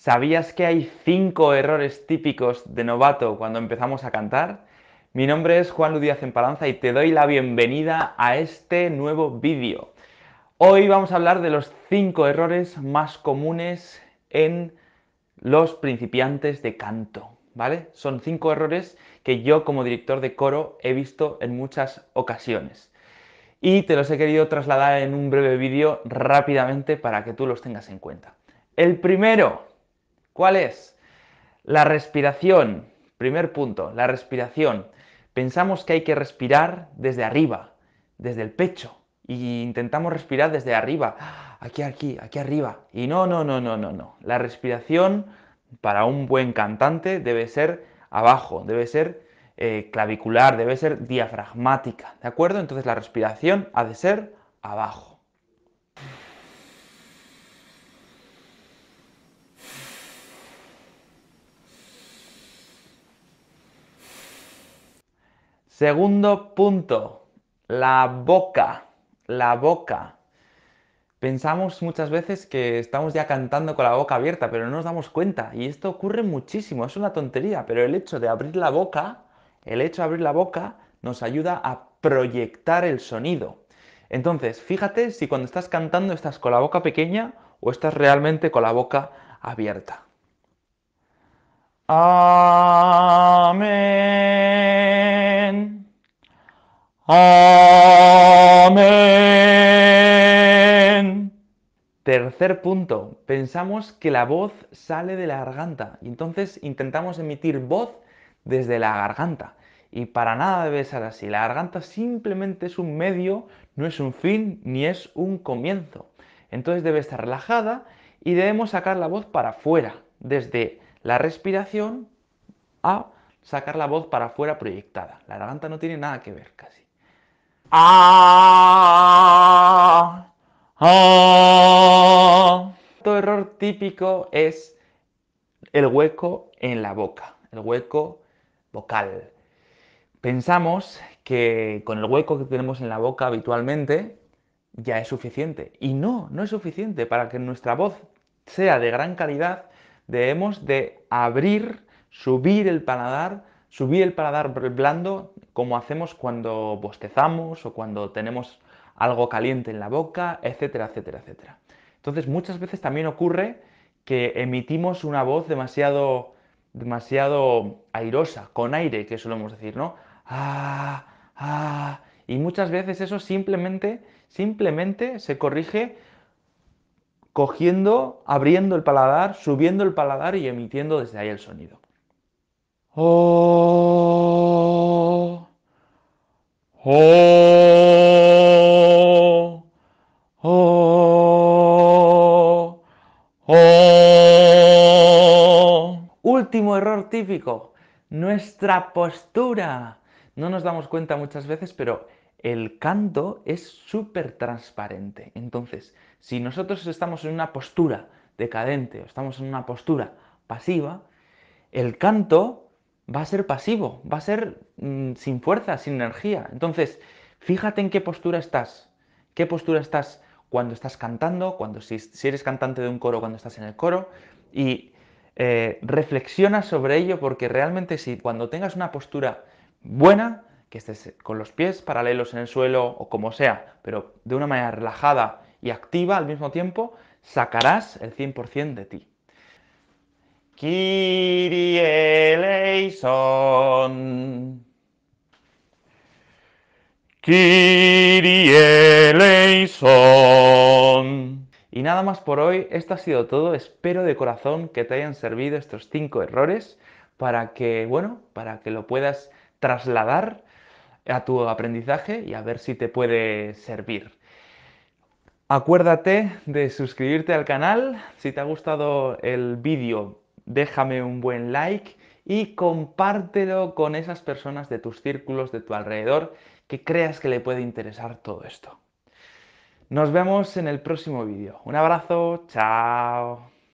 ¿Sabías que hay cinco errores típicos de novato cuando empezamos a cantar? Mi nombre es Juan Ludíaz Empalanza y te doy la bienvenida a este nuevo vídeo. Hoy vamos a hablar de los cinco errores más comunes en los principiantes de canto, ¿vale? Son cinco errores que yo como director de coro he visto en muchas ocasiones. Y te los he querido trasladar en un breve vídeo rápidamente para que tú los tengas en cuenta. El primero, ¿Cuál es? La respiración. Primer punto, la respiración. Pensamos que hay que respirar desde arriba, desde el pecho, y intentamos respirar desde arriba, aquí, aquí, aquí arriba. Y no, no, no, no, no, no. La respiración para un buen cantante debe ser abajo, debe ser eh, clavicular, debe ser diafragmática, ¿de acuerdo? Entonces la respiración ha de ser abajo. Segundo punto, la boca, la boca. Pensamos muchas veces que estamos ya cantando con la boca abierta, pero no nos damos cuenta. Y esto ocurre muchísimo, es una tontería, pero el hecho de abrir la boca, el hecho de abrir la boca nos ayuda a proyectar el sonido. Entonces, fíjate si cuando estás cantando estás con la boca pequeña o estás realmente con la boca abierta. Amén. Amén. Tercer punto, pensamos que la voz sale de la garganta y entonces intentamos emitir voz desde la garganta. Y para nada debe ser así. La garganta simplemente es un medio, no es un fin ni es un comienzo. Entonces debe estar relajada y debemos sacar la voz para afuera, desde la respiración a sacar la voz para afuera proyectada. La garganta no tiene nada que ver casi. Ah, ah, ah. Otro error típico es el hueco en la boca, el hueco vocal. Pensamos que con el hueco que tenemos en la boca habitualmente ya es suficiente. Y no, no es suficiente. Para que nuestra voz sea de gran calidad, debemos de abrir subir el paladar, subir el paladar blando como hacemos cuando bostezamos o cuando tenemos algo caliente en la boca, etcétera, etcétera, etcétera. Entonces muchas veces también ocurre que emitimos una voz demasiado, demasiado airosa, con aire, que solemos decir, ¿no? Ah, ah, y muchas veces eso simplemente, simplemente se corrige cogiendo, abriendo el paladar, subiendo el paladar y emitiendo desde ahí el sonido. Oh, oh, oh, oh. Último error típico, nuestra postura. No nos damos cuenta muchas veces, pero el canto es súper transparente. Entonces, si nosotros estamos en una postura decadente o estamos en una postura pasiva, el canto va a ser pasivo, va a ser mm, sin fuerza, sin energía. Entonces, fíjate en qué postura estás, qué postura estás cuando estás cantando, cuando si, eres cantante de un coro, cuando estás en el coro, y eh, reflexiona sobre ello porque realmente si cuando tengas una postura buena, que estés con los pies paralelos en el suelo o como sea, pero de una manera relajada y activa al mismo tiempo, sacarás el 100% de ti. Y nada más por hoy, esto ha sido todo. Espero de corazón que te hayan servido estos cinco errores para que, bueno, para que lo puedas trasladar a tu aprendizaje y a ver si te puede servir. Acuérdate de suscribirte al canal. Si te ha gustado el vídeo, déjame un buen like y compártelo con esas personas de tus círculos, de tu alrededor, que creas que le puede interesar todo esto. Nos vemos en el próximo vídeo. Un abrazo, chao.